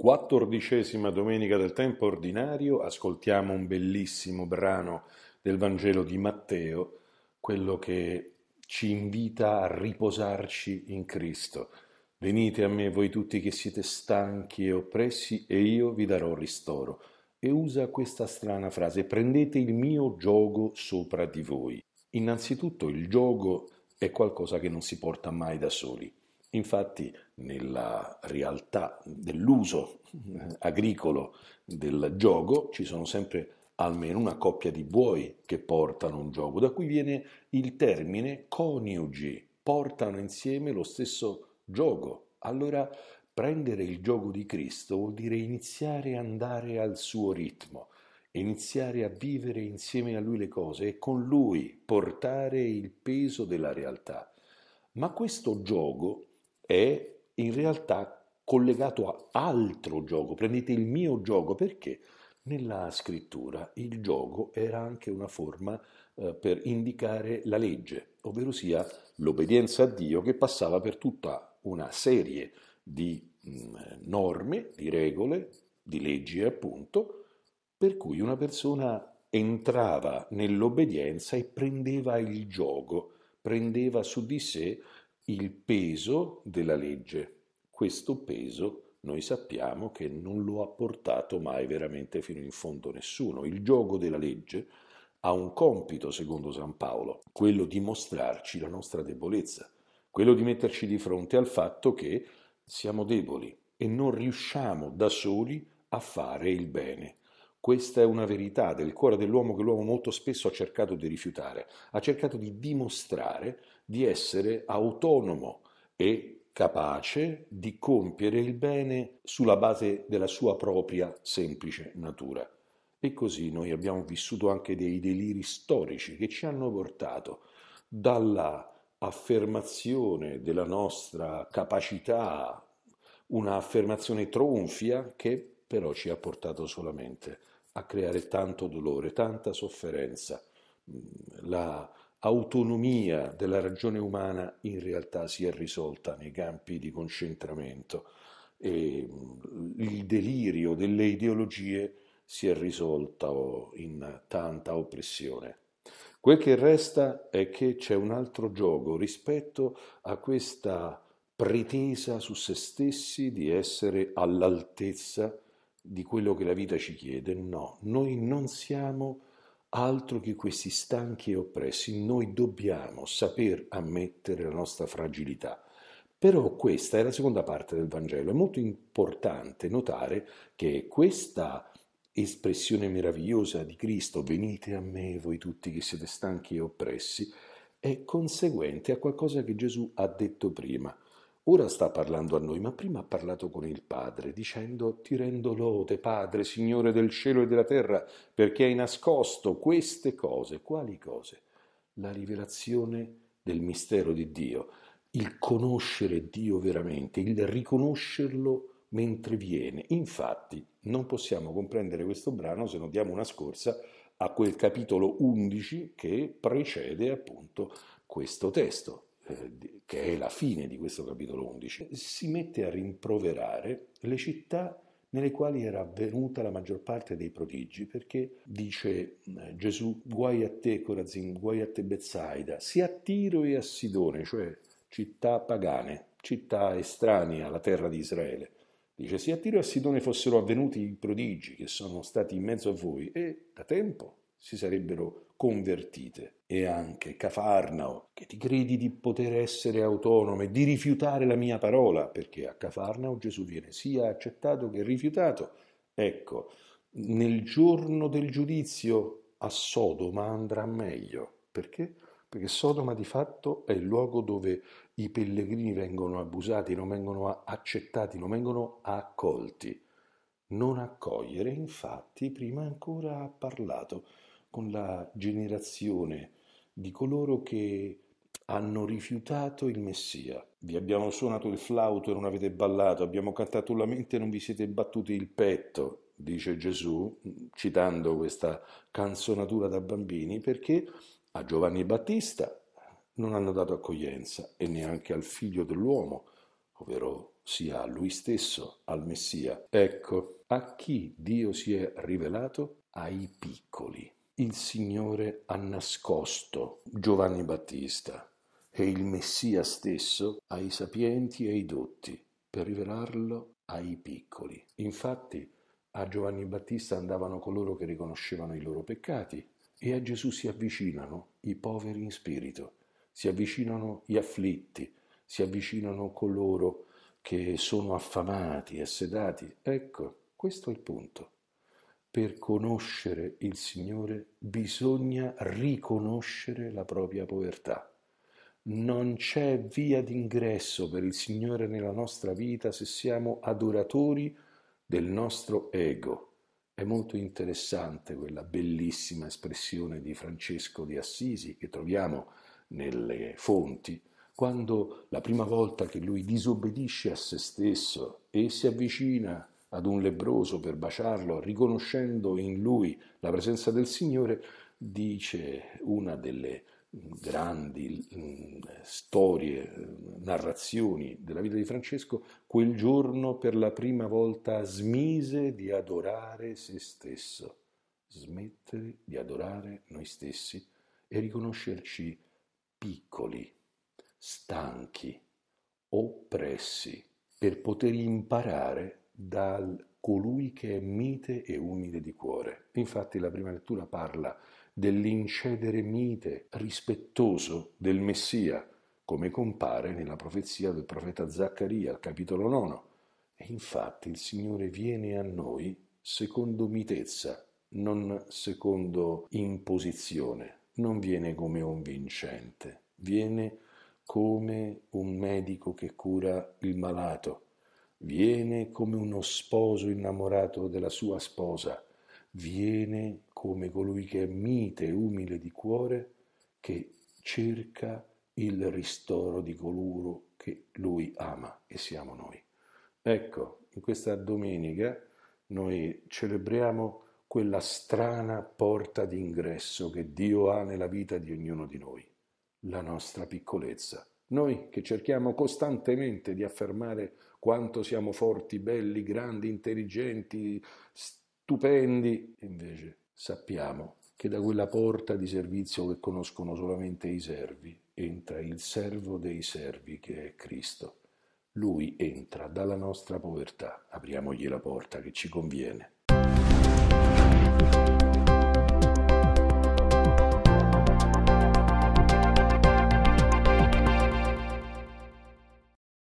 Quattordicesima domenica del tempo ordinario ascoltiamo un bellissimo brano del Vangelo di Matteo, quello che ci invita a riposarci in Cristo. Venite a me voi tutti che siete stanchi e oppressi e io vi darò ristoro. E usa questa strana frase, prendete il mio gioco sopra di voi. Innanzitutto il gioco è qualcosa che non si porta mai da soli. Infatti nella realtà dell'uso eh, agricolo del gioco ci sono sempre almeno una coppia di buoi che portano un gioco, da cui viene il termine coniugi, portano insieme lo stesso gioco. Allora prendere il gioco di Cristo vuol dire iniziare ad andare al suo ritmo, iniziare a vivere insieme a lui le cose e con lui portare il peso della realtà. Ma questo gioco è in realtà collegato a altro gioco. Prendete il mio gioco perché nella scrittura il gioco era anche una forma eh, per indicare la legge, ovvero sia l'obbedienza a Dio che passava per tutta una serie di mh, mm, norme, di regole, di leggi appunto, per cui una persona entrava nell'obbedienza e prendeva il gioco, prendeva su di sé il peso della legge. Questo peso noi sappiamo che non lo ha portato mai veramente fino in fondo nessuno. Il gioco della legge ha un compito, secondo San Paolo, quello di mostrarci la nostra debolezza, quello di metterci di fronte al fatto che siamo deboli e non riusciamo da soli a fare il bene. Questa è una verità del cuore dell'uomo che l'uomo molto spesso ha cercato di rifiutare, ha cercato di dimostrare di essere autonomo e capace di compiere il bene sulla base della sua propria semplice natura. E così noi abbiamo vissuto anche dei deliri storici che ci hanno portato dalla affermazione della nostra capacità, una affermazione tronfia che però ci ha portato solamente a creare tanto dolore, tanta sofferenza. Mm, la autonomia della ragione umana in realtà si è risolta nei campi di concentramento e mm, il delirio delle ideologie si è risolto in tanta oppressione. Quel che resta è che c'è un altro gioco rispetto a questa pretesa su se stessi di essere all'altezza di quello che la vita ci chiede, no, noi non siamo altro che questi stanchi e oppressi, noi dobbiamo saper ammettere la nostra fragilità. Però questa è la seconda parte del Vangelo, è molto importante notare che questa espressione meravigliosa di Cristo, venite a me voi tutti che siete stanchi e oppressi, è conseguente a qualcosa che Gesù ha detto prima. Ora sta parlando a noi, ma prima ha parlato con il Padre, dicendo ti rendo lode, Padre, Signore del cielo e della terra, perché hai nascosto queste cose. Quali cose? La rivelazione del mistero di Dio, il conoscere Dio veramente, il riconoscerlo mentre viene. Infatti non possiamo comprendere questo brano se non diamo una scorsa a quel capitolo 11 che precede appunto questo testo eh, che è la fine di questo capitolo 11, si mette a rimproverare le città nelle quali era avvenuta la maggior parte dei prodigi, perché dice eh, Gesù, guai a te Corazin, guai a te Bezzaida, sia a Tiro e a Sidone, cioè città pagane, città estranee alla terra di Israele. Dice, se a Tiro e a Sidone fossero avvenuti i prodigi che sono stati in mezzo a voi, e da tempo, si sarebbero convertite e anche Cafarnao, che ti credi di poter essere autonomo e di rifiutare la mia parola, perché a Cafarnao Gesù viene sia accettato che rifiutato. Ecco, nel giorno del giudizio a Sodoma andrà meglio. Perché? Perché Sodoma di fatto è il luogo dove i pellegrini vengono abusati, non vengono accettati, non vengono accolti. Non accogliere, infatti, prima ancora ha parlato con la generazione di coloro che hanno rifiutato il Messia. Vi abbiamo suonato il flauto e non avete ballato, abbiamo cantato la mente e non vi siete battuti il petto, dice Gesù, citando questa canzonatura da bambini, perché a Giovanni Battista non hanno dato accoglienza e neanche al figlio dell'uomo, ovvero sia a lui stesso, al Messia. Ecco, a chi Dio si è rivelato? Ai piccoli il Signore ha nascosto Giovanni Battista e il Messia stesso ai sapienti e ai dotti, per rivelarlo ai piccoli. Infatti a Giovanni Battista andavano coloro che riconoscevano i loro peccati e a Gesù si avvicinano i poveri in spirito, si avvicinano gli afflitti, si avvicinano coloro che sono affamati assedati. Ecco, questo è il punto. Per conoscere il Signore bisogna riconoscere la propria povertà. Non c'è via d'ingresso per il Signore nella nostra vita se siamo adoratori del nostro ego. È molto interessante quella bellissima espressione di Francesco di Assisi che troviamo nelle fonti, quando la prima volta che lui disobbedisce a se stesso e si avvicina ad un lebroso per baciarlo, riconoscendo in lui la presenza del Signore, dice una delle grandi mm, storie, mm, narrazioni della vita di Francesco, quel giorno per la prima volta smise di adorare se stesso, smettere di adorare noi stessi e riconoscerci piccoli, stanchi, oppressi, per poter imparare dal colui che è mite e umile di cuore. Infatti la prima lettura parla dell'incedere mite, rispettoso del Messia, come compare nella profezia del profeta Zaccaria, al capitolo 9. E infatti il Signore viene a noi secondo mitezza, non secondo imposizione, non viene come un vincente, viene come un medico che cura il malato, Viene come uno sposo innamorato della sua sposa, viene come colui che è mite e umile di cuore, che cerca il ristoro di coloro che lui ama e siamo noi. Ecco, in questa domenica noi celebriamo quella strana porta d'ingresso che Dio ha nella vita di ognuno di noi, la nostra piccolezza. Noi che cerchiamo costantemente di affermare quanto siamo forti, belli, grandi, intelligenti, stupendi, invece sappiamo che da quella porta di servizio che conoscono solamente i servi entra il servo dei servi che è Cristo. Lui entra dalla nostra povertà. Apriamogli la porta che ci conviene.